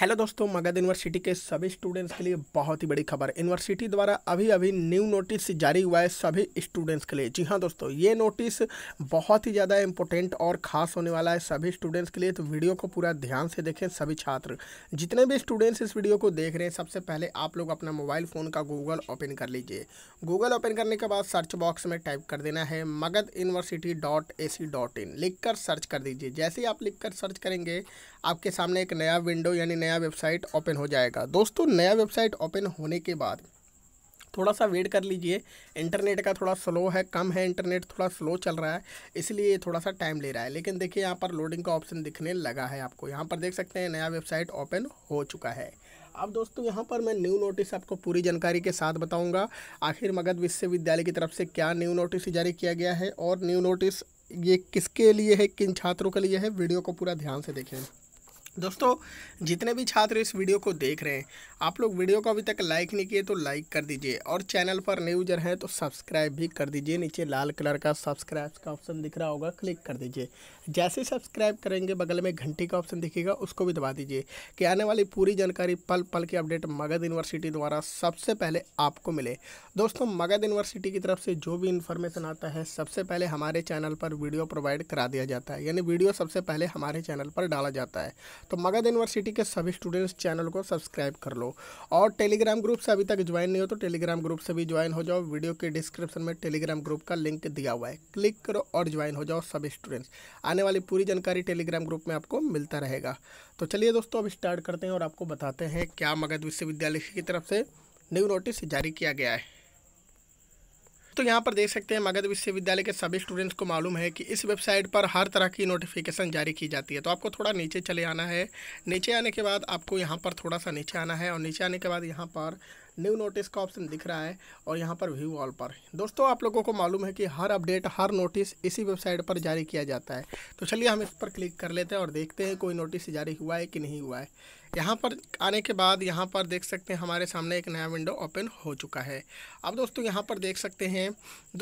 hello दोस्तों Magadh university के सभी स्टूडेंट्स के लिए बहुत ही बड़ी खबर यूनिवर्सिटी द्वारा अभी अभी न्यू नोटिस जारी हुआ है सभी स्टूडेंट्स के लिए जी हाँ दोस्तों ये नोटिस बहुत ही ज़्यादा इंपॉर्टेंट और ख़ास होने वाला है सभी स्टूडेंट्स के लिए तो वीडियो को पूरा ध्यान से देखें सभी छात्र जितने भी स्टूडेंट्स इस वीडियो को देख रहे हैं सबसे पहले आप लोग अपना मोबाइल फ़ोन का गूगल ओपन कर लीजिए गूगल ओपन करने के बाद सर्च बॉक्स में टाइप कर देना है Magadh university dot A C dot in लिख कर सर्च कर दीजिए जैसे ही आप लिख कर सर्च करेंगे आपके सामने एक नया विंडो यानी नया वेबसाइट ओपन हो जाएगा दोस्तों नया वेबसाइट ओपन होने के बाद थोड़ा सा वेट कर लीजिए इंटरनेट का थोड़ा स्लो है कम है इंटरनेट थोड़ा स्लो चल रहा है इसलिए थोड़ा सा टाइम ले रहा है लेकिन देखिए यहाँ पर लोडिंग का ऑप्शन दिखने लगा है आपको यहाँ पर देख सकते हैं नया वेबसाइट ओपन हो चुका है अब दोस्तों यहाँ पर मैं न्यू नोटिस आपको पूरी जानकारी के साथ बताऊँगा आखिर मगध विश्वविद्यालय की तरफ से क्या न्यू नोटिस जारी किया गया है और न्यू नोटिस ये किसके लिए है किन छात्रों के लिए है वीडियो को पूरा ध्यान से देखें दोस्तों जितने भी छात्र इस वीडियो को देख रहे हैं आप लोग वीडियो को अभी तक लाइक नहीं किए तो लाइक कर दीजिए और चैनल पर न्यूजर हैं तो सब्सक्राइब भी कर दीजिए नीचे लाल कलर का सब्सक्राइब का ऑप्शन दिख रहा होगा क्लिक कर दीजिए जैसे सब्सक्राइब करेंगे बगल में घंटी का ऑप्शन दिखेगा उसको भी दबा दीजिए कि आने वाली पूरी जानकारी पल पल की अपडेट मगध यूनिवर्सिटी द्वारा सबसे पहले आपको मिले दोस्तों मगध यूनिवर्सिटी की तरफ से जो भी इन्फॉर्मेशन आता है सबसे पहले हमारे चैनल पर वीडियो प्रोवाइड करा दिया जाता है यानी वीडियो सबसे पहले हमारे चैनल पर डाला जाता है तो मगध यूनिवर्सिटी के सभी स्टूडेंट्स चैनल को सब्सक्राइब कर लो और टेलीग्राम ग्रुप से अभी तक ज्वाइन नहीं हो तो टेलीग्राम ग्रुप से भी ज्वाइन हो जाओ वीडियो के डिस्क्रिप्शन में टेलीग्राम ग्रुप का लिंक दिया हुआ है क्लिक करो और ज्वाइन हो जाओ सभी स्टूडेंट्स आने वाली पूरी जानकारी टेलीग्राम ग्रुप में आपको मिलता रहेगा तो चलिए दोस्तों अब स्टार्ट करते हैं और आपको बताते हैं क्या मगध विश्वविद्यालय की तरफ से न्यू नोटिस जारी किया गया है तो यहाँ पर देख सकते हैं मगध विश्वविद्यालय के सभी स्टूडेंट्स को मालूम है कि इस वेबसाइट पर हर तरह की नोटिफिकेशन जारी की जाती है तो आपको थोड़ा नीचे चले आना है नीचे आने के बाद आपको यहाँ पर थोड़ा सा नीचे आना है और नीचे आने के बाद यहाँ पर न्यू नोटिस का ऑप्शन दिख रहा है और यहाँ पर व्यू ऑल पर दोस्तों आप लोगों को मालूम है कि हर अपडेट हर नोटिस इसी वेबसाइट पर जारी किया जाता है तो चलिए हम इस पर क्लिक कर लेते हैं और देखते हैं कोई नोटिस जारी हुआ है कि नहीं हुआ है यहाँ पर आने के बाद यहाँ पर देख सकते हैं हमारे सामने एक नया विंडो ओपन हो चुका है अब दोस्तों यहाँ पर देख सकते हैं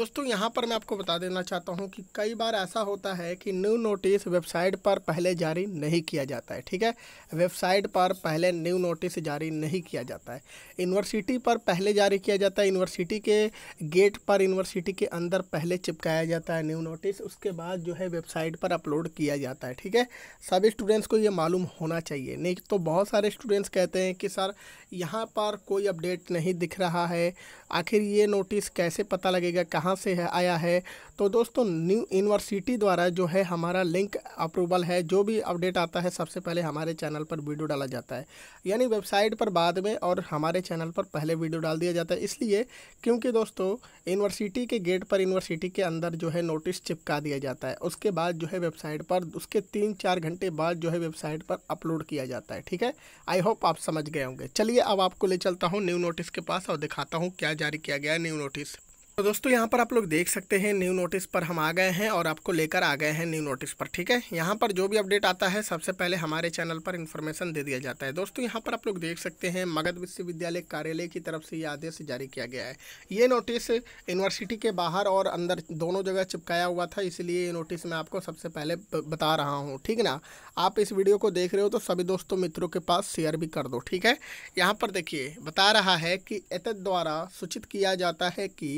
दोस्तों यहाँ पर मैं आपको बता देना चाहता हूँ कि कई बार ऐसा होता है कि न्यू नोटिस वेबसाइट पर पहले जारी नहीं किया जाता है ठीक है वेबसाइट पर पहले न्यू नोटिस जारी नहीं किया जाता है यूनिवर्सिटी यूनिवर्सिटी पर पहले जारी किया जाता है यूनिवर्सिटी के गेट पर यूनिवर्सिटी के अंदर पहले चिपकाया जाता है न्यू नोटिस उसके बाद जो है वेबसाइट पर अपलोड किया जाता है ठीक है सभी स्टूडेंट्स को ये मालूम होना चाहिए नहीं तो बहुत सारे स्टूडेंट्स कहते हैं कि सर यहाँ पर कोई अपडेट नहीं दिख रहा है आखिर ये नोटिस कैसे पता लगेगा कहाँ से आया है तो दोस्तों न्यू यूनिवर्सिटी द्वारा जो है हमारा लिंक अप्रूवल है जो भी अपडेट आता है सबसे पहले हमारे चैनल पर वीडियो डाला जाता है यानी वेबसाइट पर बाद में और हमारे चैनल पर पहले वीडियो डाल दिया जाता है इसलिए क्योंकि दोस्तों यूनिवर्सिटी के गेट पर यूनिवर्सिटी के अंदर जो है नोटिस चिपका दिया जाता है उसके बाद जो है वेबसाइट पर उसके तीन चार घंटे बाद जो है वेबसाइट पर अपलोड किया जाता है ठीक है आई होप आप समझ गए होंगे चलिए अब आपको ले चलता हूँ न्यू नोटिस के पास और दिखाता हूँ क्या जारी किया गया है न्यू नोटिस तो दोस्तों यहाँ पर आप लोग देख सकते हैं न्यू नोटिस पर हम आ गए हैं और आपको लेकर आ गए हैं न्यू नोटिस पर ठीक है यहाँ पर जो भी अपडेट आता है सबसे पहले हमारे चैनल पर इन्फॉर्मेशन दे दिया जाता है दोस्तों यहाँ पर आप लोग देख सकते हैं मगध विश्वविद्यालय कार्यालय की तरफ से ये आदेश जारी किया गया है ये नोटिस यूनिवर्सिटी के बाहर और अंदर दोनों जगह चिपकाया हुआ था इसलिए ये नोटिस मैं आपको सबसे पहले बता रहा हूँ ठीक ना आप इस वीडियो को देख रहे हो तो सभी दोस्तों मित्रों के पास शेयर भी कर दो ठीक है यहाँ पर देखिए बता रहा है कि एत द्वारा सूचित किया जाता है कि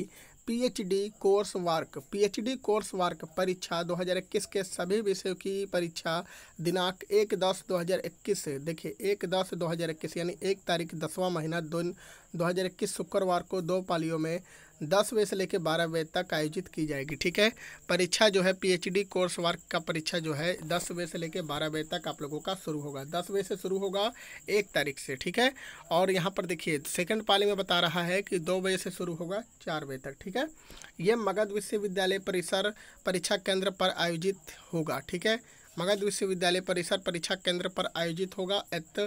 PhD course work PhD course work परीक्षा 2021 के सभी विषयों की परीक्षा दिनांक एक दस दो हजार इक्कीस देखिए एक दस दो हजार इक्कीस यानी एक तारीख दसवां महीना दो हजार इक्कीस शुक्रवार को दो पालियों में दस बजे से लेकर बारह बजे तक आयोजित की जाएगी ठीक है परीक्षा जो है पीएचडी कोर्स वर्क का परीक्षा जो है दस बजे से लेकर बारह बजे तक आप लोगों का शुरू होगा दस बजे से शुरू होगा एक तारीख से ठीक है और यहाँ पर देखिए सेकंड पाली में बता रहा है कि दो बजे से शुरू होगा चार बजे तक ठीक है ये मगध विश्वविद्यालय परिसर परीक्षा केंद्र पर आयोजित होगा ठीक है मगध विश्वविद्यालय परिसर परीक्षा केंद्र पर आयोजित होगा एत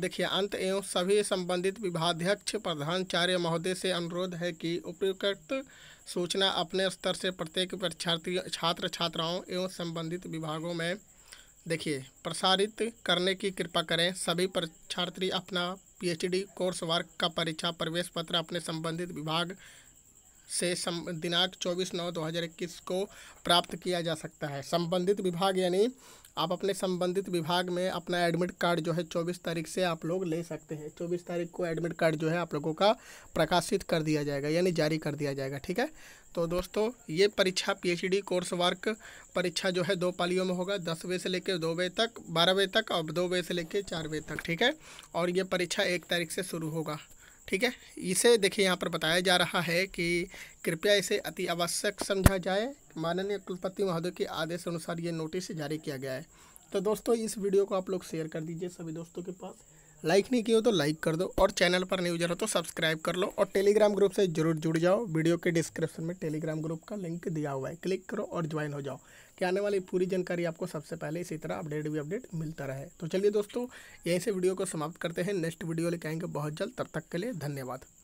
देखिए अंत एवं सभी संबंधित विभाध्यक्ष प्रधानचार्य महोदय से अनुरोध है कि उपयुक्त सूचना अपने स्तर से प्रत्येक परीक्षार्थी छात्र छात्राओं एवं संबंधित विभागों में देखिए प्रसारित करने की कृपा करें सभी परीक्षार्थी अपना पीएचडी कोर्स वर्क का परीक्षा प्रवेश पत्र अपने संबंधित विभाग से दिनांक 24 नौ 2021 को प्राप्त किया जा सकता है संबंधित विभाग यानी आप अपने संबंधित विभाग में अपना एडमिट कार्ड जो है 24 तारीख से आप लोग ले सकते हैं 24 तारीख को एडमिट कार्ड जो है आप लोगों का प्रकाशित कर दिया जाएगा यानी जारी कर दिया जाएगा ठीक है तो दोस्तों ये परीक्षा पीएचडी कोर्स वर्क परीक्षा जो है दो पालियों में होगा दस बजे से लेकर दो बजे तक बारह बजे तक और दो बजे से लेकर चार बजे तक ठीक है और ये परीक्षा एक तारीख से शुरू होगा ठीक है इसे देखिए यहाँ पर बताया जा रहा है कि कृपया इसे अति आवश्यक समझा जाए माननीय कुलपति महोदय के आदेश अनुसार ये नोटिस जारी किया गया है तो दोस्तों इस वीडियो को आप लोग शेयर कर दीजिए सभी दोस्तों के पास लाइक नहीं किया हो तो लाइक कर दो और चैनल पर उजर हो तो सब्सक्राइब कर लो और टेलीग्राम ग्रुप से जरूर जुड़ जाओ वीडियो के डिस्क्रिप्शन में टेलीग्राम ग्रुप का लिंक दिया हुआ है क्लिक करो और ज्वाइन हो जाओ कि आने वाली पूरी जानकारी आपको सबसे पहले इसी तरह अपडेट भी अपडेट मिलता रहे तो चलिए दोस्तों यहीं से वीडियो को समाप्त करते हैं नेक्स्ट वीडियो लेके आएंगे बहुत जल्द तब तक के लिए धन्यवाद